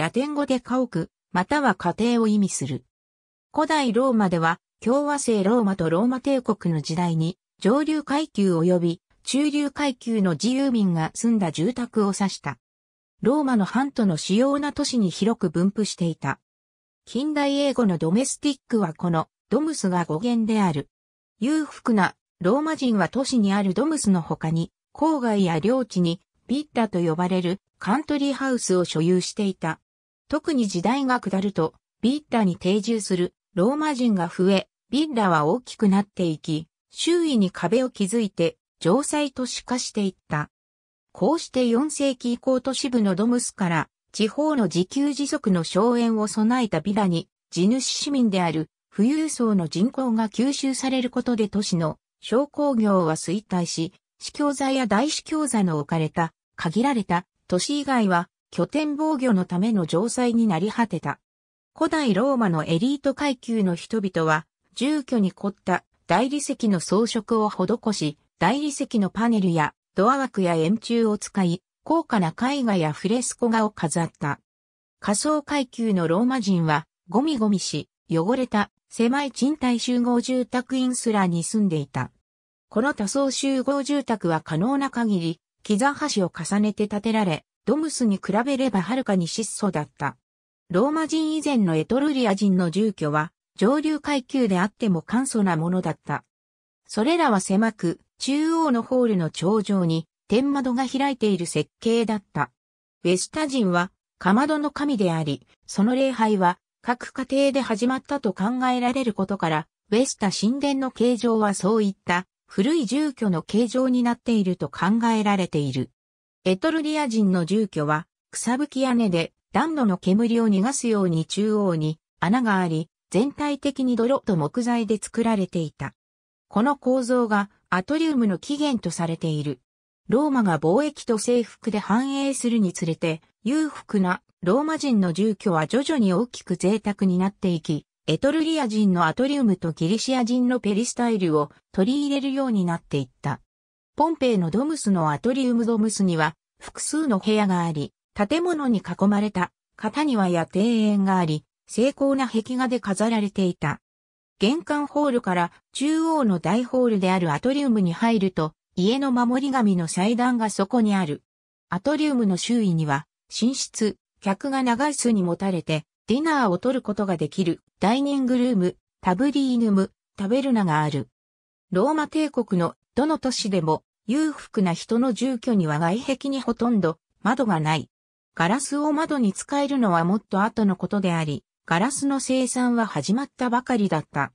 ラテン語で家屋、または家庭を意味する。古代ローマでは、共和制ローマとローマ帝国の時代に、上流階級及び中流階級の自由民が住んだ住宅を指した。ローマの半島の主要な都市に広く分布していた。近代英語のドメスティックはこのドムスが語源である。裕福なローマ人は都市にあるドムスの他に、郊外や領地にビッラと呼ばれるカントリーハウスを所有していた。特に時代が下ると、ビッラに定住するローマ人が増え、ビッラは大きくなっていき、周囲に壁を築いて、城塞都市化していった。こうして4世紀以降都市部のドムスから、地方の自給自足の荘園を備えたビラに、地主市民である富裕層の人口が吸収されることで都市の商工業は衰退し、市教座や大市教座の置かれた限られた都市以外は拠点防御のための城塞になり果てた。古代ローマのエリート階級の人々は、住居に凝った大理石の装飾を施し、大理石のパネルやドア枠や円柱を使い、高価な絵画やフレスコ画を飾った。仮想階級のローマ人は、ゴミゴミし、汚れた狭い賃貸集合住宅インスラに住んでいた。この多層集合住宅は可能な限り、木座橋を重ねて建てられ、ドムスに比べればはるかに質素だった。ローマ人以前のエトルリア人の住居は上流階級であっても簡素なものだった。それらは狭く、中央のホールの頂上に天窓が開いている設計だった。ウェスタ人はかまどの神であり、その礼拝は各家庭で始まったと考えられることから、ウェスタ神殿の形状はそういった古い住居の形状になっていると考えられている。エトルリア人の住居は、草吹き屋根で、暖炉の煙を逃がすように中央に穴があり、全体的に泥と木材で作られていた。この構造がアトリウムの起源とされている。ローマが貿易と征服で繁栄するにつれて、裕福なローマ人の住居は徐々に大きく贅沢になっていき、エトルリア人のアトリウムとギリシア人のペリスタイルを取り入れるようになっていった。ポンペイのドムスのアトリウムドムスには複数の部屋があり、建物に囲まれた型庭や庭園があり、精巧な壁画で飾られていた。玄関ホールから中央の大ホールであるアトリウムに入ると、家の守り神の祭壇がそこにある。アトリウムの周囲には、寝室、客が長い巣に持たれて、ディナーを取ることができる、ダイニングルーム、タブリーヌム、タベルナがある。ローマ帝国のどの都市でも裕福な人の住居には外壁にほとんど窓がない。ガラスを窓に使えるのはもっと後のことであり、ガラスの生産は始まったばかりだった。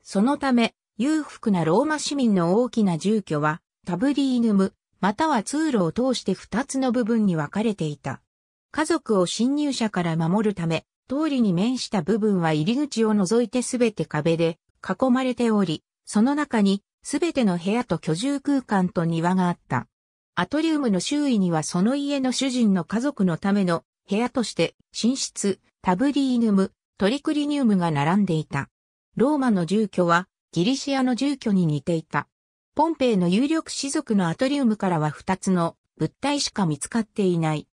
そのため、裕福なローマ市民の大きな住居は、タブリーヌム、または通路を通して2つの部分に分かれていた。家族を侵入者から守るため、通りに面した部分は入り口を除いてすべて壁で囲まれており、その中にすべての部屋と居住空間と庭があった。アトリウムの周囲にはその家の主人の家族のための部屋として寝室、タブリーヌム、トリクリニウムが並んでいた。ローマの住居はギリシアの住居に似ていた。ポンペイの有力士族のアトリウムからは2つの物体しか見つかっていない。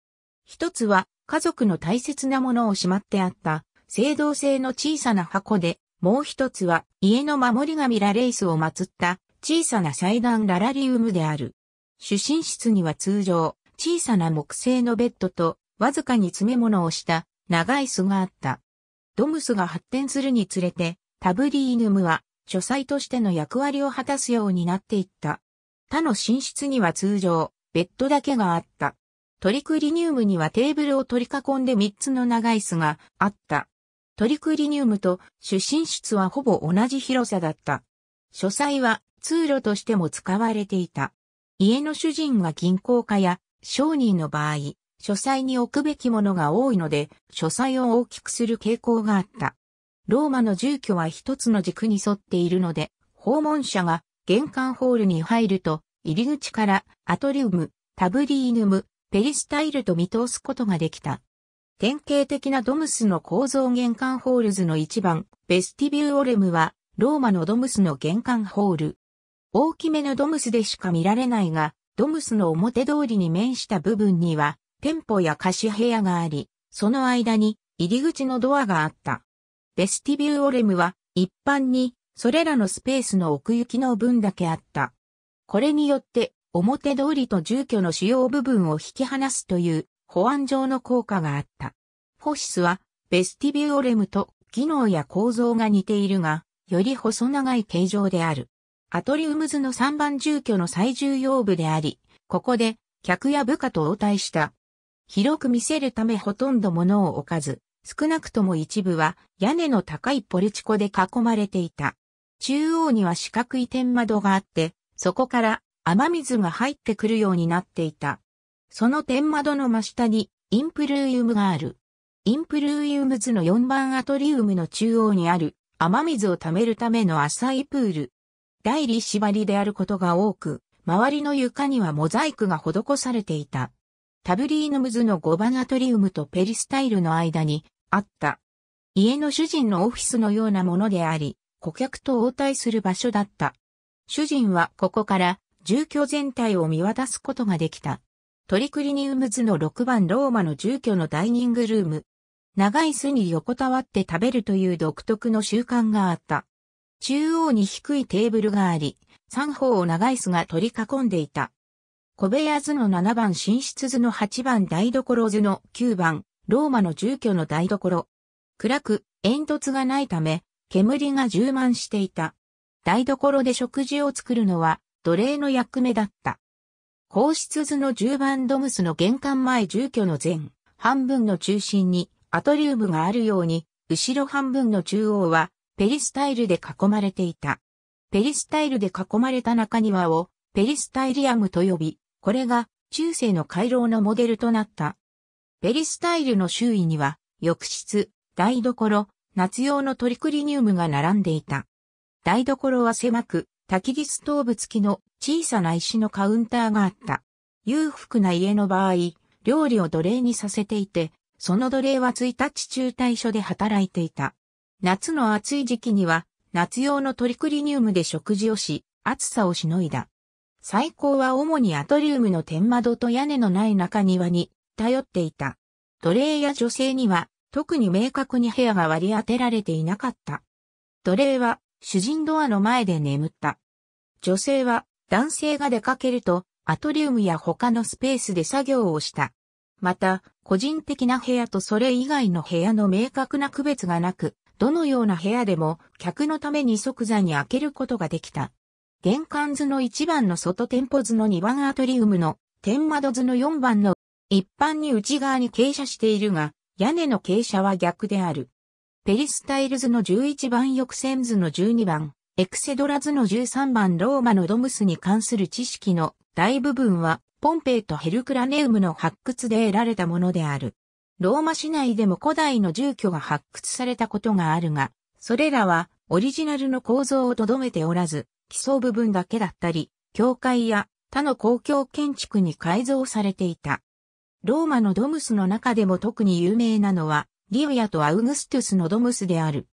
一つは家族の大切なものをしまってあった、青銅製の小さな箱で、もう一つは、家の守り神ラレイスを祀った小さな祭壇ララリウムである。主寝室には通常、小さな木製のベッドと、わずかに詰め物をした長い巣があった。ドムスが発展するにつれて、タブリーヌムは書斎としての役割を果たすようになっていった。他の寝室には通常、ベッドだけがあった。トリクリニウムにはテーブルを取り囲んで3つの長い巣があった。トリクリニウムと主寝室はほぼ同じ広さだった。書斎は通路としても使われていた。家の主人が銀行家や商人の場合、書斎に置くべきものが多いので、書斎を大きくする傾向があった。ローマの住居は一つの軸に沿っているので、訪問者が玄関ホールに入ると、入り口からアトリウム、タブリーヌム、ペリスタイルと見通すことができた。典型的なドムスの構造玄関ホールズの一番、ベスティビューオレムは、ローマのドムスの玄関ホール。大きめのドムスでしか見られないが、ドムスの表通りに面した部分には、店舗や貸し部屋があり、その間に入り口のドアがあった。ベスティビューオレムは、一般に、それらのスペースの奥行きの分だけあった。これによって、表通りと住居の主要部分を引き離すという保安上の効果があった。フォシスは、ベスティビュオレムと機能や構造が似ているが、より細長い形状である。アトリウムズの3番住居の最重要部であり、ここで客や部下と応対した。広く見せるためほとんど物を置かず、少なくとも一部は屋根の高いポルチコで囲まれていた。中央には四角い天窓があって、そこから雨水が入ってくるようになっていた。その天窓の真下にインプルーウムがある。インプルーウム図の4番アトリウムの中央にある雨水を溜めるための浅いプール。代理縛りであることが多く、周りの床にはモザイクが施されていた。タブリーヌムズの5番アトリウムとペリスタイルの間にあった。家の主人のオフィスのようなものであり、顧客と応対する場所だった。主人はここから住居全体を見渡すことができた。トリクリニウムズの6番ローマの住居のダイニングルーム。長い巣に横たわって食べるという独特の習慣があった。中央に低いテーブルがあり、三方を長い巣が取り囲んでいた。小部屋図の7番寝室図の8番台所図の9番、ローマの住居の台所。暗く、煙突がないため、煙が充満していた。台所で食事を作るのは奴隷の役目だった。皇室図の10番ドムスの玄関前住居の前半分の中心にアトリウムがあるように、後ろ半分の中央はペリスタイルで囲まれていた。ペリスタイルで囲まれた中庭をペリスタイリアムと呼び、これが中世の回廊のモデルとなった。ペリスタイルの周囲には浴室、台所、夏用のトリクリニウムが並んでいた。台所は狭く、焚き木ストーブ付きの小さな石のカウンターがあった。裕福な家の場合、料理を奴隷にさせていて、その奴隷は1日中退所で働いていた。夏の暑い時期には、夏用のトリクリニウムで食事をし、暑さをしのいだ。最高は主にアトリウムの天窓と屋根のない中庭に頼っていた。奴隷や女性には特に明確に部屋が割り当てられていなかった。奴隷は主人ドアの前で眠った。女性は男性が出かけるとアトリウムや他のスペースで作業をした。また、個人的な部屋とそれ以外の部屋の明確な区別がなく、どのような部屋でも客のために即座に開けることができた。玄関図の1番の外店舗図の2番アトリウムの天窓図の4番の一般に内側に傾斜しているが、屋根の傾斜は逆である。ペリスタイル図の11番翼線図の12番、エクセドラズの13番ローマのドムスに関する知識の大部分は、ポンペイとヘルクラネウムの発掘で得られたものである。ローマ市内でも古代の住居が発掘されたことがあるが、それらはオリジナルの構造をとどめておらず、基礎部分だけだったり、教会や他の公共建築に改造されていた。ローマのドムスの中でも特に有名なのは、リウヤとアウグストゥスのドムスである。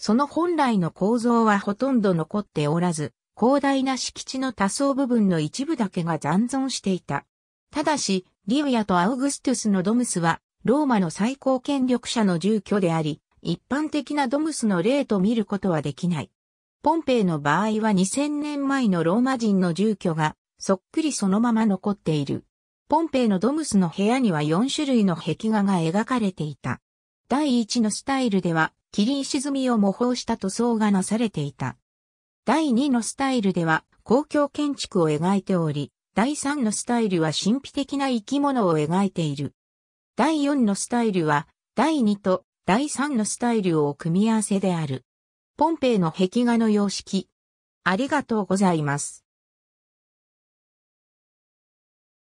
その本来の構造はほとんど残っておらず、広大な敷地の多層部分の一部だけが残存していた。ただし、リウヤとアウグストゥスのドムスは、ローマの最高権力者の住居であり、一般的なドムスの例と見ることはできない。ポンペイの場合は2000年前のローマ人の住居が、そっくりそのまま残っている。ポンペイのドムスの部屋には4種類の壁画が描かれていた。第1のスタイルでは、霧沈みを模倣した塗装がなされていた。第2のスタイルでは公共建築を描いており、第3のスタイルは神秘的な生き物を描いている。第4のスタイルは第2と第3のスタイルを組み合わせである。ポンペイの壁画の様式。ありがとうございます。